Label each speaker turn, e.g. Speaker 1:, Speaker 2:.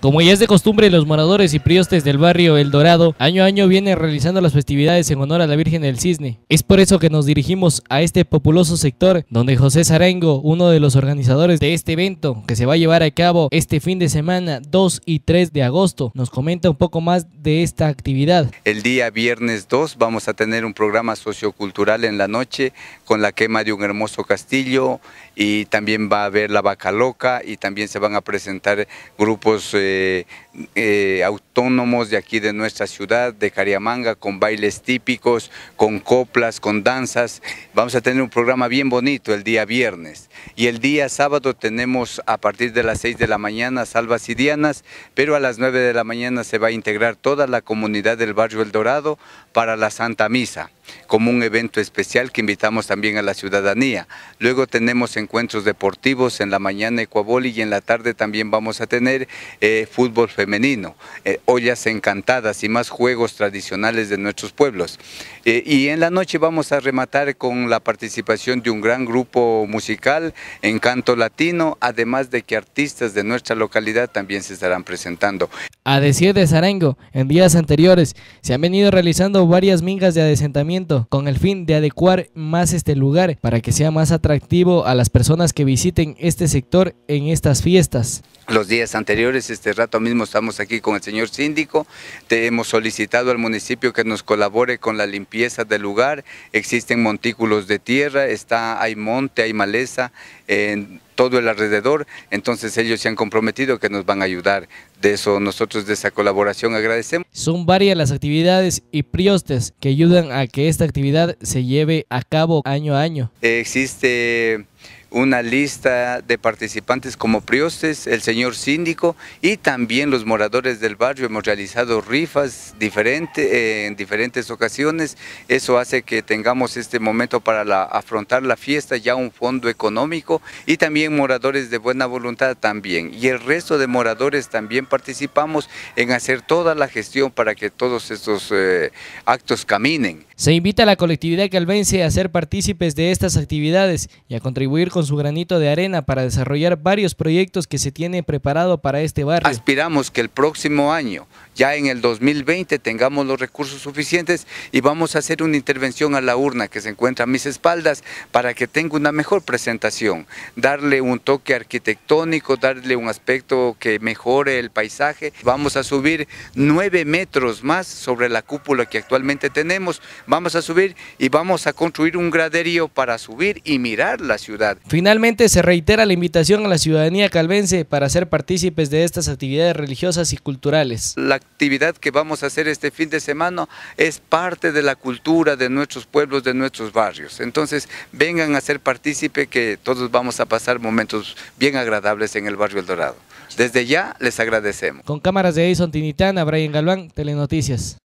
Speaker 1: Como ya es de costumbre, los moradores y priostes del barrio El Dorado año a año viene realizando las festividades en honor a la Virgen del Cisne. Es por eso que nos dirigimos a este populoso sector donde José Sarengo uno de los organizadores de este evento que se va a llevar a cabo este fin de semana 2 y 3 de agosto, nos comenta un poco más de esta actividad.
Speaker 2: El día viernes 2 vamos a tener un programa sociocultural en la noche con la quema de un hermoso castillo y también va a haber la vaca loca y también se van a presentar grupos... Eh, eh, eh, autónomos de aquí de nuestra ciudad, de Cariamanga, con bailes típicos, con coplas, con danzas. Vamos a tener un programa bien bonito el día viernes. Y el día sábado tenemos a partir de las 6 de la mañana salvas y dianas, pero a las 9 de la mañana se va a integrar toda la comunidad del barrio El Dorado para la Santa Misa como un evento especial que invitamos también a la ciudadanía. Luego tenemos encuentros deportivos en la mañana Ecuaboli y en la tarde también vamos a tener eh, fútbol femenino. Eh, ollas encantadas y más juegos tradicionales de nuestros pueblos. Eh, y en la noche vamos a rematar con la participación de un gran grupo musical, Encanto Latino, además de que artistas de nuestra localidad también se estarán presentando.
Speaker 1: A decir de Sarengo, en días anteriores se han venido realizando varias mingas de adesentamiento con el fin de adecuar más este lugar para que sea más atractivo a las personas que visiten este sector en estas fiestas.
Speaker 2: Los días anteriores, este rato mismo estamos aquí con el señor síndico, te hemos solicitado al municipio que nos colabore con la limpieza del lugar, existen montículos de tierra, está, hay monte, hay maleza, en todo el alrededor, entonces ellos se han comprometido que nos van a ayudar. De eso nosotros de esa colaboración agradecemos.
Speaker 1: Son varias las actividades y priostes que ayudan a que esta actividad se lleve a cabo año a año.
Speaker 2: existe una lista de participantes como priostes, el señor síndico y también los moradores del barrio. Hemos realizado rifas diferentes eh, en diferentes ocasiones. Eso hace que tengamos este momento para afrontar la fiesta, ya un fondo económico y también moradores de buena voluntad también. Y el resto de moradores también participamos en hacer toda la gestión para que todos estos eh, actos caminen.
Speaker 1: Se invita a la colectividad calvense a ser partícipes de estas actividades y a contribuir con su granito de arena para desarrollar varios proyectos que se tiene preparado para este barrio.
Speaker 2: Aspiramos que el próximo año ya en el 2020 tengamos los recursos suficientes y vamos a hacer una intervención a la urna que se encuentra a mis espaldas para que tenga una mejor presentación, darle un toque arquitectónico, darle un aspecto que mejore el paisaje. Vamos a subir nueve metros más sobre la cúpula que actualmente tenemos, vamos a subir y vamos a construir un graderío para subir y mirar la ciudad.
Speaker 1: Finalmente se reitera la invitación a la ciudadanía calvense para ser partícipes de estas actividades religiosas y culturales
Speaker 2: actividad que vamos a hacer este fin de semana es parte de la cultura de nuestros pueblos, de nuestros barrios. Entonces, vengan a ser partícipe que todos vamos a pasar momentos bien agradables en el barrio El Dorado. Desde ya les agradecemos.
Speaker 1: Con cámaras de Edison Tinitán, Brian Galván, Telenoticias.